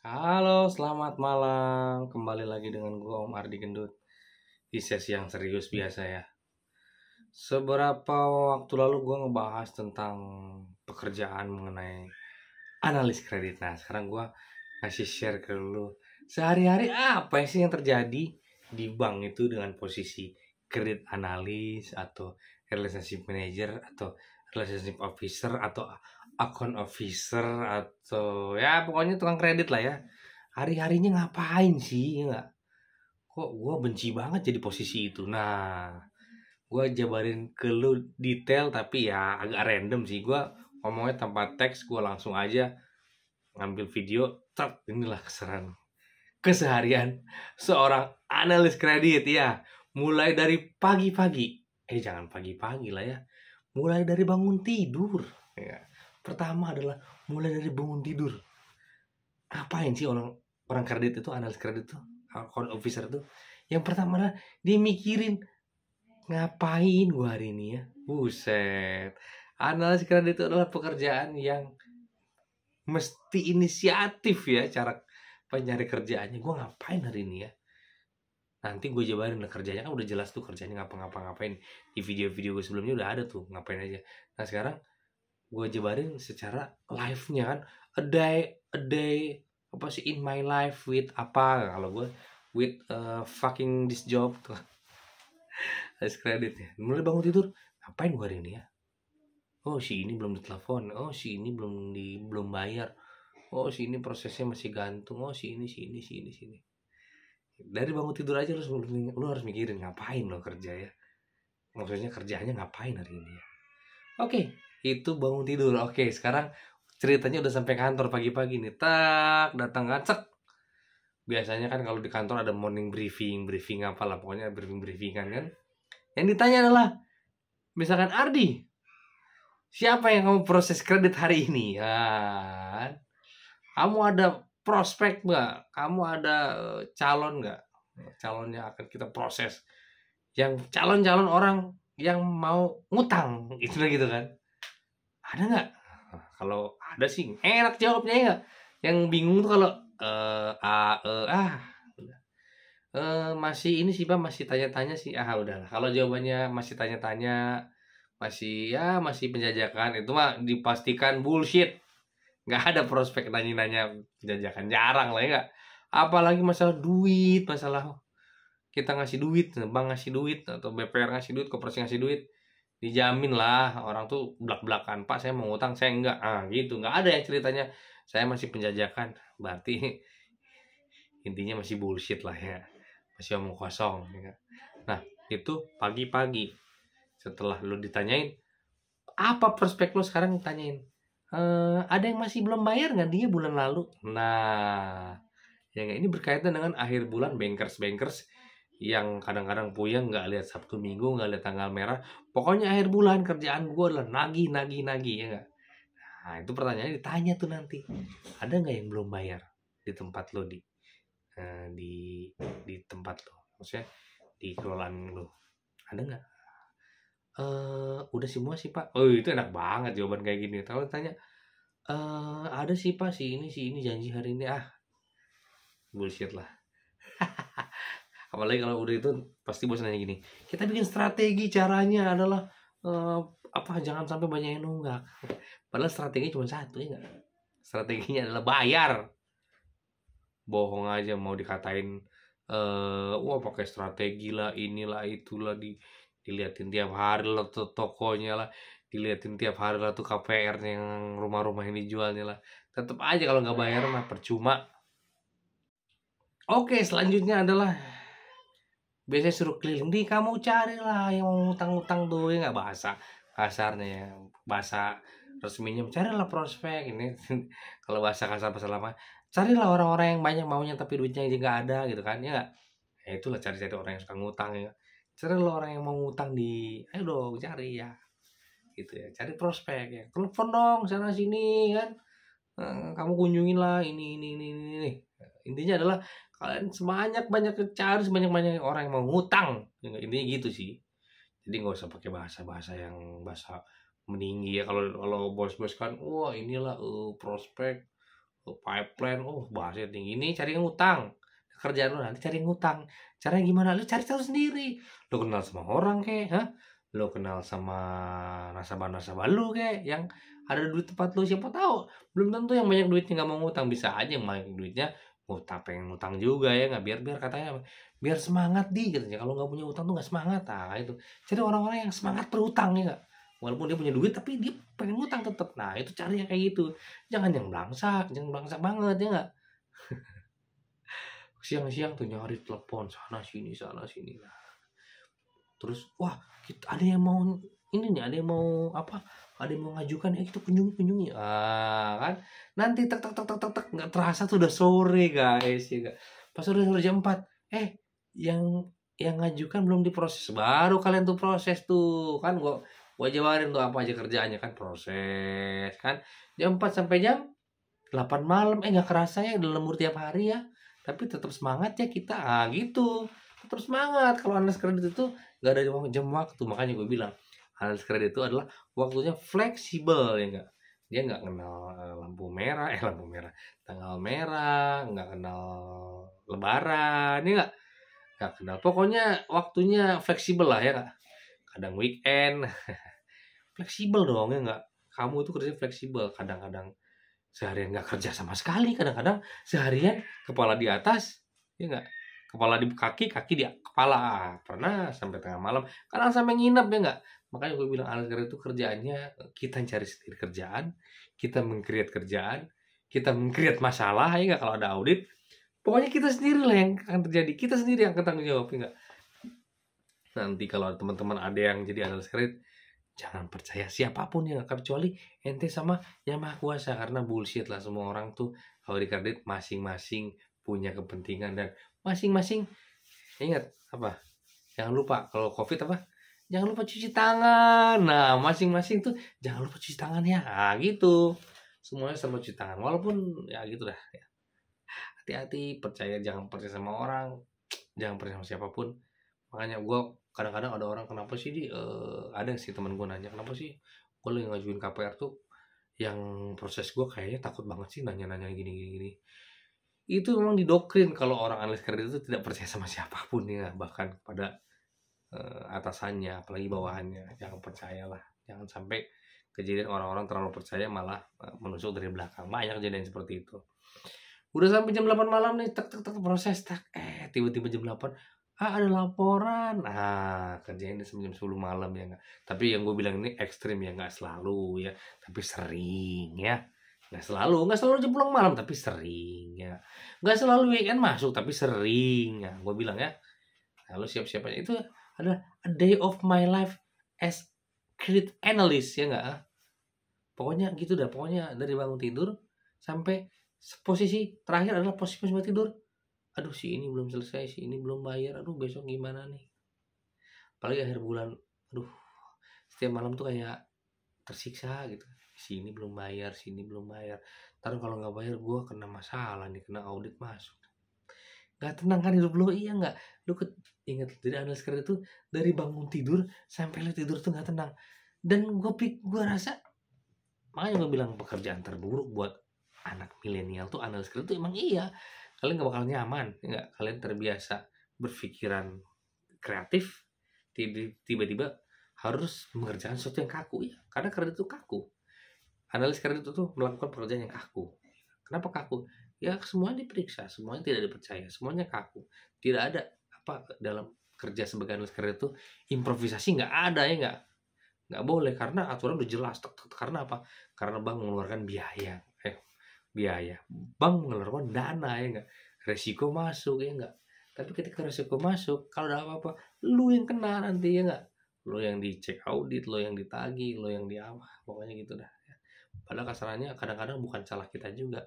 Halo, selamat malam. Kembali lagi dengan gue Om Ardi Gendut di sesi yang serius biasa ya. Seberapa waktu lalu gue ngebahas tentang pekerjaan mengenai analis kredit. Nah, sekarang gue kasih share ke lu sehari-hari apa sih yang terjadi di bank itu dengan posisi kredit analis atau relationship manager atau relationship officer atau account officer atau ya pokoknya tukang kredit lah ya hari-harinya ngapain sih ya kok gue benci banget jadi posisi itu nah gue jabarin ke lu detail tapi ya agak random sih gue ngomongnya tanpa teks gue langsung aja ngambil video tet inilah keseran keseharian seorang analis kredit ya mulai dari pagi-pagi eh jangan pagi-pagi lah ya mulai dari bangun tidur ya Pertama adalah mulai dari bangun tidur. Apain sih orang orang kredit itu, analis kredit itu, account officer itu? Yang pertama adalah dia mikirin ngapain gua hari ini ya. Buset. Analis kredit itu adalah pekerjaan yang mesti inisiatif ya cara pencari kerjaannya. Gue ngapain hari ini ya? nanti gue jabarin lah kerjanya kan udah jelas tuh kerjanya ngapa-ngapa ngapain di video-video gue sebelumnya udah ada tuh ngapain aja nah sekarang gue jabarin secara live-nya kan a day a day apa sih in my life with apa kalau gue with uh, fucking this job tuh harus kredit ya mulai bangun tidur ngapain gue hari ini ya oh si ini belum ditelepon oh si ini belum di belum bayar oh si ini prosesnya masih gantung oh si ini si ini si ini si ini dari bangun tidur aja lu, lu harus mikirin ngapain lo kerja ya maksudnya kerjaannya ngapain hari ini ya oke okay, itu bangun tidur oke sekarang ceritanya udah sampai kantor pagi-pagi nih tak datang ngacak, kan, biasanya kan kalau di kantor ada morning briefing briefing apa lah, pokoknya briefing briefingan kan yang ditanya adalah misalkan Ardi siapa yang kamu proses kredit hari ini kan kamu ada prospek nggak kamu ada eh, calon nggak nah, calonnya akan kita proses yang calon-calon orang yang mau ngutang itu gitu kan ada nggak kalau ada sih eh, enak jawabnya ya yang bingung tuh kalau eh uh, uh, ah Uh, masih ini sih bang masih tanya-tanya sih ah udahlah kalau jawabannya masih tanya-tanya masih ya masih penjajakan itu mah dipastikan bullshit nggak ada prospek nanya-nanya penjajakan jarang lah ya gak? apalagi masalah duit masalah kita ngasih duit bank ngasih duit atau BPR ngasih duit koperasi ngasih duit dijamin lah orang tuh belak-belakan pak saya mau ngutang saya enggak ah gitu nggak ada yang ceritanya saya masih penjajakan berarti intinya masih bullshit lah ya masih omong kosong ya. Kan. nah itu pagi-pagi setelah lu ditanyain apa prospek lu sekarang ditanyain e, ada yang masih belum bayar nggak dia bulan lalu nah ya ini berkaitan dengan akhir bulan bankers bankers yang kadang-kadang puyeng nggak lihat Sabtu Minggu nggak lihat tanggal merah pokoknya akhir bulan kerjaan gue adalah nagih nagih nagih ya gak? nah itu pertanyaannya ditanya tuh nanti ada nggak yang belum bayar di tempat lo di eh, di di tempat lo maksudnya di kelolaan lo ada nggak uh, udah semua sih pak oh itu enak banget jawaban kayak gini kalau tanya uh, eh, ada sih pak si ini si ini janji hari ini ah bullshit lah apalagi kalau udah itu pasti bos nanya gini kita bikin strategi caranya adalah uh, apa jangan sampai banyak yang nunggak padahal strategi cuma satu ya strateginya adalah bayar bohong aja mau dikatain uh, wah pakai strategi lah inilah itulah di dilihatin tiap hari lah tuh tokonya lah dilihatin tiap hari lah tuh KPR yang rumah-rumah ini jualnya lah tetap aja kalau nggak bayar mah percuma oke selanjutnya adalah biasanya suruh keliling di kamu carilah yang utang-utang tuh ya nggak bahasa kasarnya ya bahasa resminya carilah prospek ini kalau bahasa kasar bahasa lama carilah orang-orang yang banyak maunya tapi duitnya aja nggak ada gitu kan ya nggak ya itulah cari-cari orang yang suka ngutang ya carilah orang yang mau ngutang di ayo dong cari ya gitu ya cari prospek ya telepon dong sana sini kan eh, kamu kunjungin lah ini ini ini, ini intinya adalah kalian sebanyak banyak cari sebanyak banyak orang yang mau ngutang ya intinya gitu sih jadi nggak usah pakai bahasa bahasa yang bahasa meninggi ya kalau kalau bos-bos kan wah inilah uh, prospek uh, pipeline oh bahasa tinggi ini cari yang ngutang kerjaan lu nanti cari ngutang caranya gimana lu cari tahu sendiri lu kenal sama orang kek ha lu kenal sama nasabah-nasabah lu kek yang ada duit tempat lu siapa tahu belum tentu yang banyak duitnya nggak mau ngutang bisa aja yang banyak duitnya oh tapi pengen utang juga ya nggak biar biar katanya biar semangat di katanya kalau nggak punya utang tuh nggak semangat nah itu jadi orang-orang yang semangat berutang ya gak? walaupun dia punya duit tapi dia pengen utang tetap nah itu cari yang kayak gitu jangan yang belangsak jangan belangsak banget ya nggak siang-siang tuh nyari telepon sana sini sana sini nah terus wah kita ada yang mau ini nih ada yang mau apa ada yang mau ngajukan ya itu kunjungi kunjungi ah kan nanti tek tek tek tek tek nggak terasa tuh udah sore guys ya gak? pas udah sore jam 4 eh yang yang ngajukan belum diproses baru kalian tuh proses tuh kan gua gua jawarin tuh apa aja kerjaannya kan proses kan jam 4 sampai jam delapan malam eh nggak kerasa ya udah lembur tiap hari ya tapi tetap semangat ya kita ah gitu tetap semangat kalau anda kredit itu nggak ada jam waktu makanya gue bilang hal kredit itu adalah waktunya fleksibel ya enggak dia nggak kenal eh, lampu merah eh lampu merah tanggal merah nggak kenal lebaran ya nggak nggak kenal pokoknya waktunya fleksibel lah ya nggak kadang weekend fleksibel dong ya nggak kamu itu kerja fleksibel kadang-kadang seharian nggak kerja sama sekali kadang-kadang seharian kepala di atas ya nggak kepala di kaki kaki di kepala ah, pernah sampai tengah malam kadang sampai nginep ya nggak makanya gue bilang anak itu kerjaannya kita cari sendiri kerjaan kita mengkreat kerjaan kita mengkreat masalah ya nggak kalau ada audit pokoknya kita sendiri lah yang akan terjadi kita sendiri yang akan tanggung jawab ya nggak nanti kalau teman-teman ada yang jadi analis kredit jangan percaya siapapun yang akan kecuali ente sama yang maha kuasa karena bullshit lah semua orang tuh kalau di kredit masing-masing punya kepentingan dan masing-masing ingat apa jangan lupa kalau covid apa jangan lupa cuci tangan nah masing-masing tuh jangan lupa cuci tangan ya nah, gitu semuanya sama cuci tangan walaupun ya gitu dah ya. hati-hati percaya jangan percaya sama orang jangan percaya sama siapapun makanya gue kadang-kadang ada orang kenapa sih di uh, ada sih temen gue nanya kenapa sih gue lagi ngajuin KPR tuh yang proses gue kayaknya takut banget sih nanya-nanya gini-gini itu memang didoktrin kalau orang analis kredit itu tidak percaya sama siapapun ya bahkan pada uh, eh, atasannya apalagi bawahannya jangan percayalah jangan sampai kejadian orang-orang terlalu percaya malah eh, menusuk dari belakang banyak kejadian seperti itu udah sampai jam 8 malam nih tek tek tek proses tak eh tiba-tiba jam 8 ah ada laporan ah kerjain sampai jam 10 malam ya tapi yang gue bilang ini ekstrim ya nggak selalu ya tapi sering ya nggak selalu nggak selalu jam pulang malam tapi sering ya nggak selalu weekend masuk tapi sering ya gue bilang ya lalu siap-siap aja itu ada a day of my life as credit analyst ya nggak ah? pokoknya gitu dah pokoknya dari bangun tidur sampai posisi terakhir adalah posisi posisi tidur aduh si ini belum selesai si ini belum bayar aduh besok gimana nih paling akhir bulan aduh setiap malam tuh kayak tersiksa gitu sini belum bayar sini belum bayar taruh kalau nggak bayar gue kena masalah nih kena audit masuk nggak tenang kan hidup lo iya nggak lo ke, inget jadi analis kredit tuh dari bangun tidur sampai lo tidur tuh nggak tenang dan gue pik gue rasa makanya gue bilang pekerjaan terburuk buat anak milenial tuh analis kredit tuh emang iya kalian nggak bakal nyaman ya nggak kalian terbiasa berpikiran kreatif tiba-tiba harus mengerjakan sesuatu yang kaku ya karena kredit itu kaku analis kredit itu tuh melakukan pekerjaan yang kaku kenapa kaku ya semuanya diperiksa semuanya tidak dipercaya semuanya kaku tidak ada apa dalam kerja sebagai analis kredit itu improvisasi nggak ada ya nggak nggak boleh karena aturan udah jelas tuk, tuk, karena apa karena bank mengeluarkan biaya eh biaya bank mengeluarkan dana ya nggak resiko masuk ya nggak tapi ketika resiko masuk kalau ada apa-apa lu yang kena nanti ya nggak lo yang dicek audit lo yang ditagi lo yang di pokoknya gitu dah padahal kesalahannya kadang-kadang bukan salah kita juga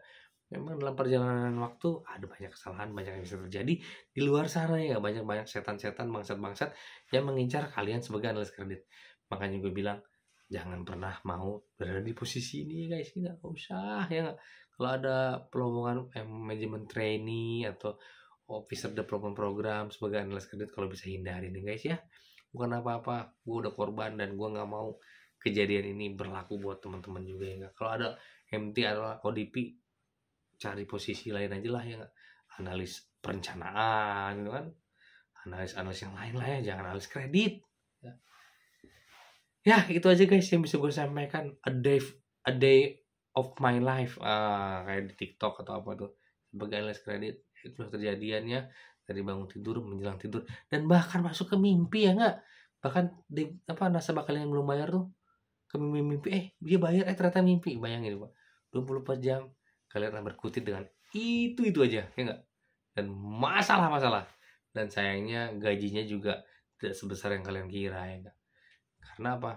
memang dalam perjalanan waktu ada banyak kesalahan banyak yang bisa terjadi di luar sana ya banyak banyak setan-setan bangsat-bangsat yang mengincar kalian sebagai analis kredit makanya gue bilang jangan pernah mau berada di posisi ini guys nggak usah ya kalau ada pelombongan eh, manajemen trainee atau officer development program sebagai analis kredit kalau bisa hindari nih guys ya bukan apa-apa gue udah korban dan gue nggak mau kejadian ini berlaku buat teman-teman juga ya kalau ada MT atau ODP cari posisi lain aja lah ya analis perencanaan gitu kan analis analis yang lain lah ya jangan analis kredit ya. ya itu aja guys yang bisa gue sampaikan a day a day of my life ah, kayak di TikTok atau apa tuh sebagai analis kredit itu terjadiannya dari bangun tidur menjelang tidur dan bahkan masuk ke mimpi ya nggak bahkan di apa nasabah kalian yang belum bayar tuh kami mimpi eh dia bayar eh ternyata mimpi bayangin pak 24 jam kalian akan berkutik dengan itu itu aja ya enggak dan masalah-masalah dan sayangnya gajinya juga tidak sebesar yang kalian kira ya enggak karena apa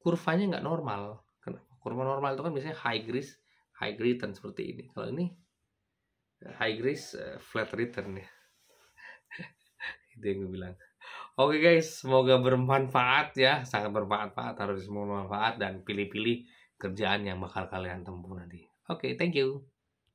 kurvanya nggak normal Kenapa? kurva normal itu kan biasanya high risk high return seperti ini kalau ini high risk eh, flat return ya itu yang gue bilang Oke guys, semoga bermanfaat ya, sangat bermanfaat, harus semua bermanfaat dan pilih-pilih kerjaan yang bakal kalian tempuh nanti. Oke, okay, thank you.